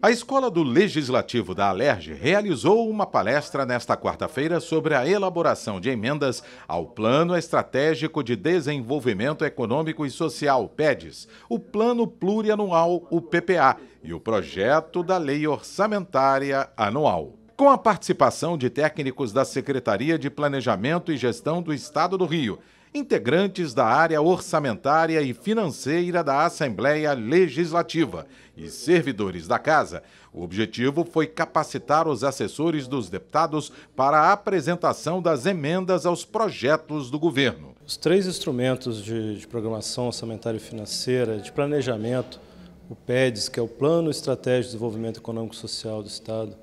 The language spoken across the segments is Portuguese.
A Escola do Legislativo da Alerj realizou uma palestra nesta quarta-feira sobre a elaboração de emendas ao Plano Estratégico de Desenvolvimento Econômico e Social, PEDES, o Plano Plurianual, o PPA, e o projeto da Lei Orçamentária Anual. Com a participação de técnicos da Secretaria de Planejamento e Gestão do Estado do Rio integrantes da área orçamentária e financeira da Assembleia Legislativa e servidores da Casa. O objetivo foi capacitar os assessores dos deputados para a apresentação das emendas aos projetos do governo. Os três instrumentos de, de programação orçamentária e financeira, de planejamento, o PEDS, que é o Plano Estratégico de Desenvolvimento Econômico e Social do Estado,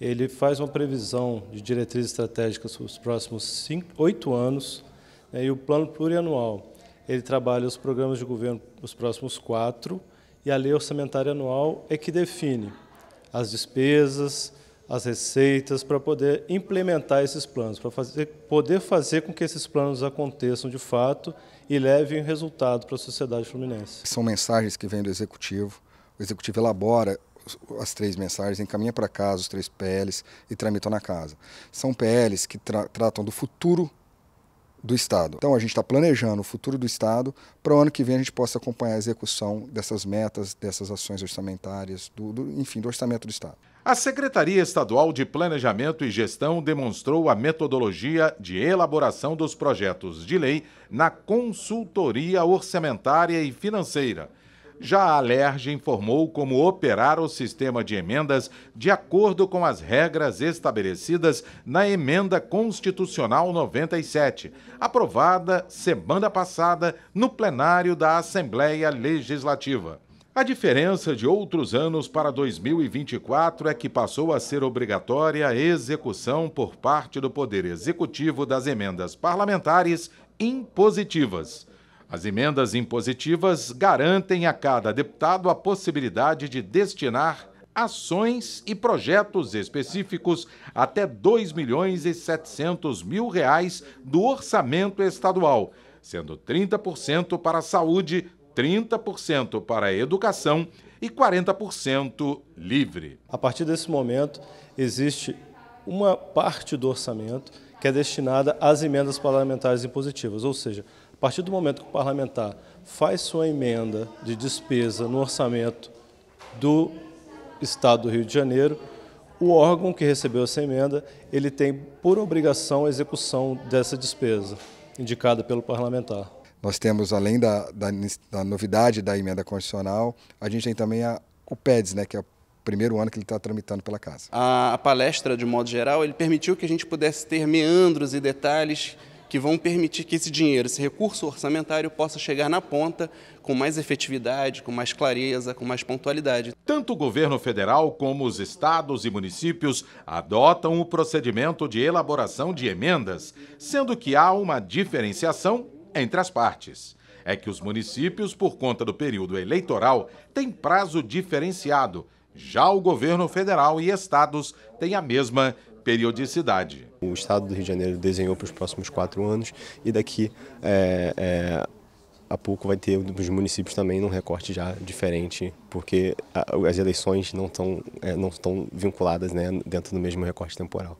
ele faz uma previsão de diretrizes estratégicas para os próximos cinco, oito anos né, e o plano plurianual. Ele trabalha os programas de governo os próximos quatro e a lei orçamentária anual é que define as despesas, as receitas para poder implementar esses planos, para fazer, poder fazer com que esses planos aconteçam de fato e levem resultado para a sociedade fluminense. São mensagens que vêm do executivo. O executivo elabora as três mensagens, encaminha para casa os três PLs e tramita na casa. São PLs que tra tratam do futuro do Estado. Então a gente está planejando o futuro do Estado para o ano que vem a gente possa acompanhar a execução dessas metas, dessas ações orçamentárias, do, do, enfim, do orçamento do Estado. A Secretaria Estadual de Planejamento e Gestão demonstrou a metodologia de elaboração dos projetos de lei na consultoria orçamentária e financeira já a Alerj informou como operar o sistema de emendas de acordo com as regras estabelecidas na Emenda Constitucional 97, aprovada semana passada no plenário da Assembleia Legislativa. A diferença de outros anos para 2024 é que passou a ser obrigatória a execução por parte do Poder Executivo das emendas parlamentares impositivas. As emendas impositivas garantem a cada deputado a possibilidade de destinar ações e projetos específicos até 2 milhões e 700 mil reais do orçamento estadual, sendo 30% para a saúde, 30% para a educação e 40% livre. A partir desse momento, existe uma parte do orçamento que é destinada às emendas parlamentares impositivas, ou seja, partir do momento que o parlamentar faz sua emenda de despesa no orçamento do Estado do Rio de Janeiro, o órgão que recebeu essa emenda, ele tem por obrigação a execução dessa despesa, indicada pelo parlamentar. Nós temos, além da, da, da novidade da emenda constitucional, a gente tem também a, o PEDS, né, que é o primeiro ano que ele está tramitando pela Casa. A, a palestra, de modo geral, ele permitiu que a gente pudesse ter meandros e detalhes que vão permitir que esse dinheiro, esse recurso orçamentário, possa chegar na ponta com mais efetividade, com mais clareza, com mais pontualidade. Tanto o governo federal como os estados e municípios adotam o procedimento de elaboração de emendas, sendo que há uma diferenciação entre as partes. É que os municípios, por conta do período eleitoral, têm prazo diferenciado. Já o governo federal e estados têm a mesma periodicidade. O Estado do Rio de Janeiro desenhou para os próximos quatro anos e daqui é, é, a pouco vai ter os municípios também num recorte já diferente, porque as eleições não estão é, vinculadas né, dentro do mesmo recorte temporal.